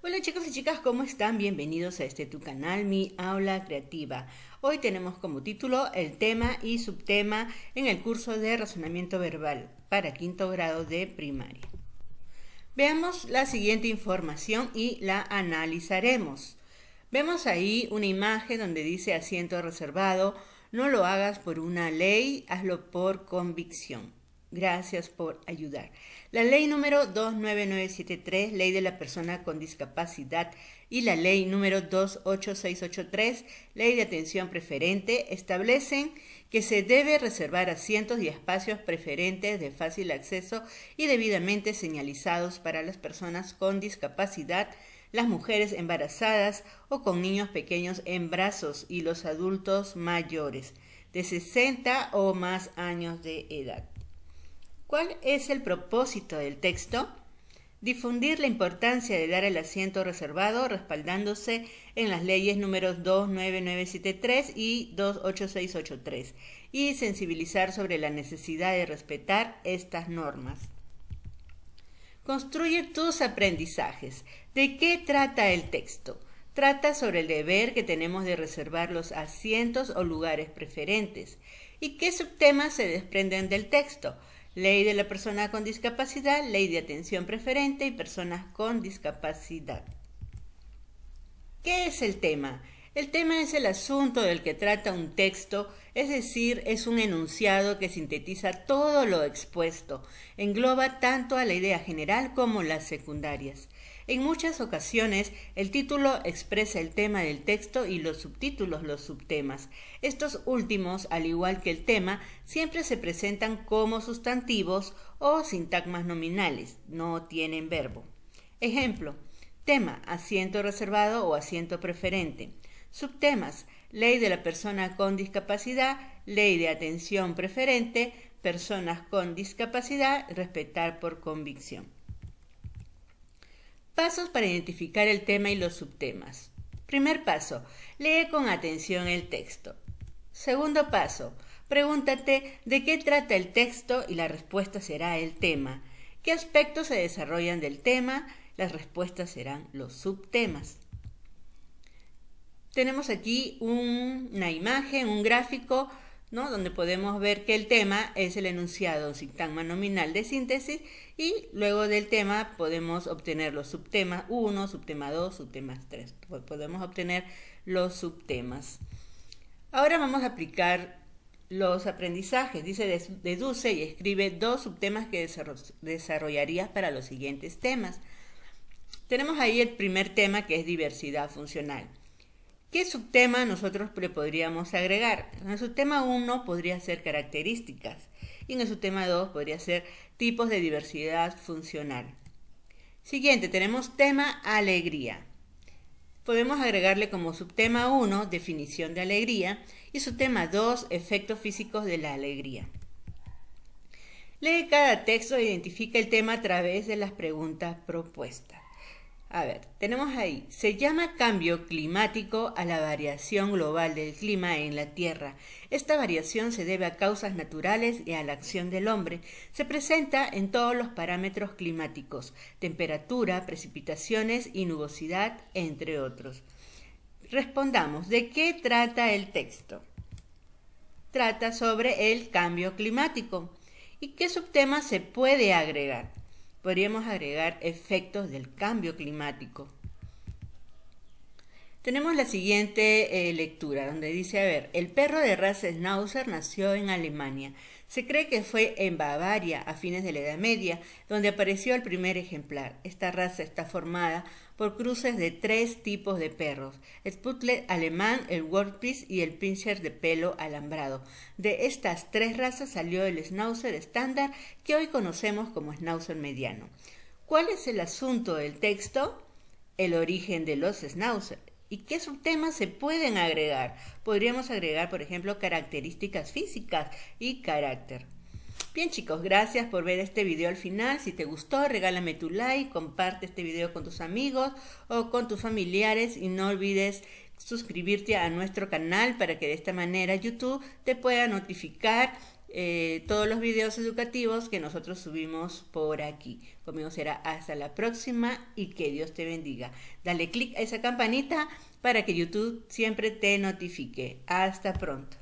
Hola chicos y chicas, ¿cómo están? Bienvenidos a este tu canal, Mi Aula Creativa. Hoy tenemos como título el tema y subtema en el curso de razonamiento verbal para quinto grado de primaria. Veamos la siguiente información y la analizaremos. Vemos ahí una imagen donde dice asiento reservado, no lo hagas por una ley, hazlo por convicción. Gracias por ayudar. La ley número 29973, ley de la persona con discapacidad, y la ley número 28683, ley de atención preferente, establecen que se debe reservar asientos y espacios preferentes de fácil acceso y debidamente señalizados para las personas con discapacidad, las mujeres embarazadas o con niños pequeños en brazos y los adultos mayores de 60 o más años de edad. ¿Cuál es el propósito del texto? Difundir la importancia de dar el asiento reservado respaldándose en las leyes números 29973 y 28683 y sensibilizar sobre la necesidad de respetar estas normas. Construye tus aprendizajes. ¿De qué trata el texto? Trata sobre el deber que tenemos de reservar los asientos o lugares preferentes. ¿Y qué subtemas se desprenden del texto? Ley de la persona con discapacidad, ley de atención preferente y personas con discapacidad. ¿Qué es el tema? El tema es el asunto del que trata un texto, es decir, es un enunciado que sintetiza todo lo expuesto, engloba tanto a la idea general como las secundarias. En muchas ocasiones, el título expresa el tema del texto y los subtítulos los subtemas. Estos últimos, al igual que el tema, siempre se presentan como sustantivos o sintagmas nominales, no tienen verbo. Ejemplo, tema, asiento reservado o asiento preferente. Subtemas, ley de la persona con discapacidad, ley de atención preferente, personas con discapacidad, respetar por convicción. Pasos para identificar el tema y los subtemas. Primer paso, lee con atención el texto. Segundo paso, pregúntate de qué trata el texto y la respuesta será el tema. ¿Qué aspectos se desarrollan del tema? Las respuestas serán los subtemas. Tenemos aquí una imagen, un gráfico donde podemos ver que el tema es el enunciado sintagma nominal de síntesis y luego del tema podemos obtener los subtemas 1, subtema 2, subtema 3. Pues podemos obtener los subtemas. Ahora vamos a aplicar los aprendizajes. Dice, deduce y escribe dos subtemas que desarrollarías para los siguientes temas. Tenemos ahí el primer tema que es diversidad funcional. ¿Qué subtema nosotros le podríamos agregar? En el subtema 1 podría ser características y en el subtema 2 podría ser tipos de diversidad funcional. Siguiente, tenemos tema alegría. Podemos agregarle como subtema 1 definición de alegría y subtema 2 efectos físicos de la alegría. Lee cada texto e identifica el tema a través de las preguntas propuestas. A ver, tenemos ahí, se llama cambio climático a la variación global del clima en la Tierra. Esta variación se debe a causas naturales y a la acción del hombre. Se presenta en todos los parámetros climáticos, temperatura, precipitaciones y nubosidad, entre otros. Respondamos, ¿de qué trata el texto? Trata sobre el cambio climático. ¿Y qué subtema se puede agregar? podríamos agregar efectos del cambio climático, tenemos la siguiente eh, lectura, donde dice, a ver, el perro de raza Schnauzer nació en Alemania. Se cree que fue en Bavaria, a fines de la Edad Media, donde apareció el primer ejemplar. Esta raza está formada por cruces de tres tipos de perros, el alemán, el Workpiece y el pincher de pelo alambrado. De estas tres razas salió el Schnauzer estándar que hoy conocemos como Schnauzer mediano. ¿Cuál es el asunto del texto? El origen de los Schnauzer y qué subtemas se pueden agregar. Podríamos agregar, por ejemplo, características físicas y carácter. Bien chicos, gracias por ver este video al final. Si te gustó, regálame tu like, comparte este video con tus amigos o con tus familiares y no olvides suscribirte a nuestro canal para que de esta manera YouTube te pueda notificar eh, todos los videos educativos que nosotros subimos por aquí. Conmigo será hasta la próxima y que Dios te bendiga. Dale click a esa campanita para que YouTube siempre te notifique. Hasta pronto.